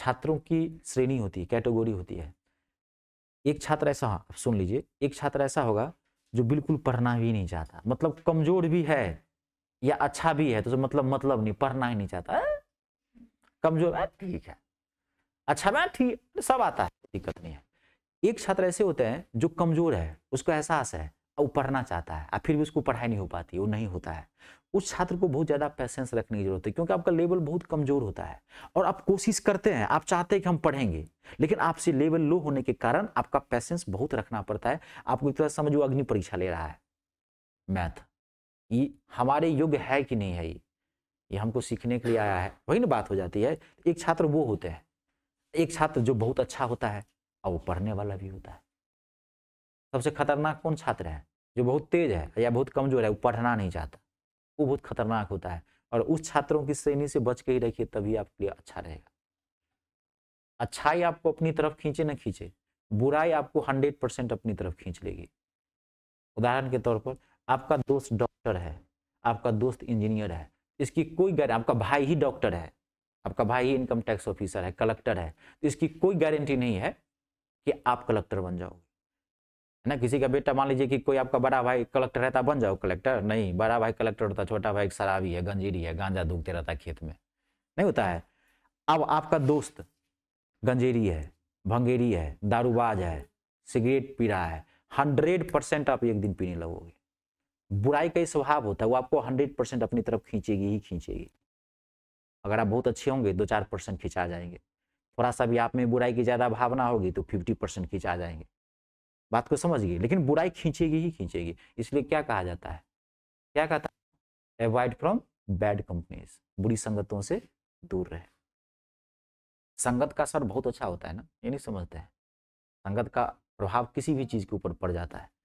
छात्रों की श्रेणी होती है कैटेगोरी होती है एक छात्र ऐसा हाँ सुन लीजिए एक छात्र ऐसा होगा जो बिल्कुल पढ़ना भी नहीं चाहता मतलब कमजोर भी है या अच्छा भी है तो मतलब मतलब नहीं पढ़ना ही नहीं चाहता कमजोर है ठीक है अच्छा मैं ठीक सब आता है दिक्कत नहीं है एक छात्र ऐसे होते हैं जो कमजोर है उसको एहसास है और वो पढ़ना चाहता है और फिर भी उसको पढ़ाई नहीं हो पाती वो नहीं होता है उस छात्र को बहुत ज़्यादा पैसेंस रखने की जरूरत है क्योंकि आपका लेवल बहुत कमज़ोर होता है और आप कोशिश करते हैं आप चाहते हैं कि हम पढ़ेंगे लेकिन आपसे लेवल लो होने के कारण आपका पैसेंस बहुत रखना पड़ता है आपको एक तरह समझो अग्नि परीक्षा ले रहा है मैथ ये हमारे योग्य है कि नहीं है ये ये हमको सीखने के लिए आया है वही ना बात हो जाती है एक छात्र वो होते हैं एक छात्र जो बहुत अच्छा होता है और वो पढ़ने वाला भी होता है सबसे खतरनाक कौन छात्र है जो बहुत तेज है या बहुत कमजोर है वो पढ़ना नहीं चाहता वो बहुत खतरनाक होता है और उस छात्रों की श्रेणी से बच के ही रखिए तभी आपके लिए अच्छा रहेगा अच्छाई आपको अपनी तरफ खींचे ना खींचे बुराई आपको हंड्रेड परसेंट अपनी तरफ खींच लेगी उदाहरण के तौर पर आपका दोस्त डॉक्टर है आपका दोस्त इंजीनियर है इसकी कोई गारंटी आपका भाई ही डॉक्टर है आपका भाई ही इनकम टैक्स ऑफिसर है कलेक्टर है तो इसकी कोई गारंटी नहीं है कि आप कलेक्टर बन जाओगे है ना किसी का बेटा मान लीजिए कि कोई आपका बड़ा भाई कलेक्टर रहता बन जाओ कलेक्टर नहीं बड़ा भाई कलेक्टर होता छोटा भाई शराबी है गंजीरी है गांजा दूखते रहता है खेत में नहीं होता है अब आपका दोस्त गंजेरी है भंगेरी है दारूबाज है सिगरेट पी रहा है हंड्रेड परसेंट आप एक दिन पीने लगोगे बुराई का ही स्वभाव होता है वो आपको हंड्रेड परसेंट अपनी तरफ खींचेगी ही खींचेगी अगर आप बहुत अच्छे होंगे दो चार परसेंट खींचा जाएंगे थोड़ा सा भी आप में बुराई की ज़्यादा भावना होगी तो फिफ्टी परसेंट खींचा जाएंगे बात को समझ गई लेकिन बुराई खींचेगी ही खींचेगी इसलिए क्या कहा जाता है क्या कहता है अवॉइड फ्रॉम बैड कंपनीज बुरी संगतों से दूर रहे संगत का असर बहुत अच्छा होता है ना ये नहीं समझते हैं संगत का प्रभाव किसी भी चीज़ के ऊपर पड़ जाता है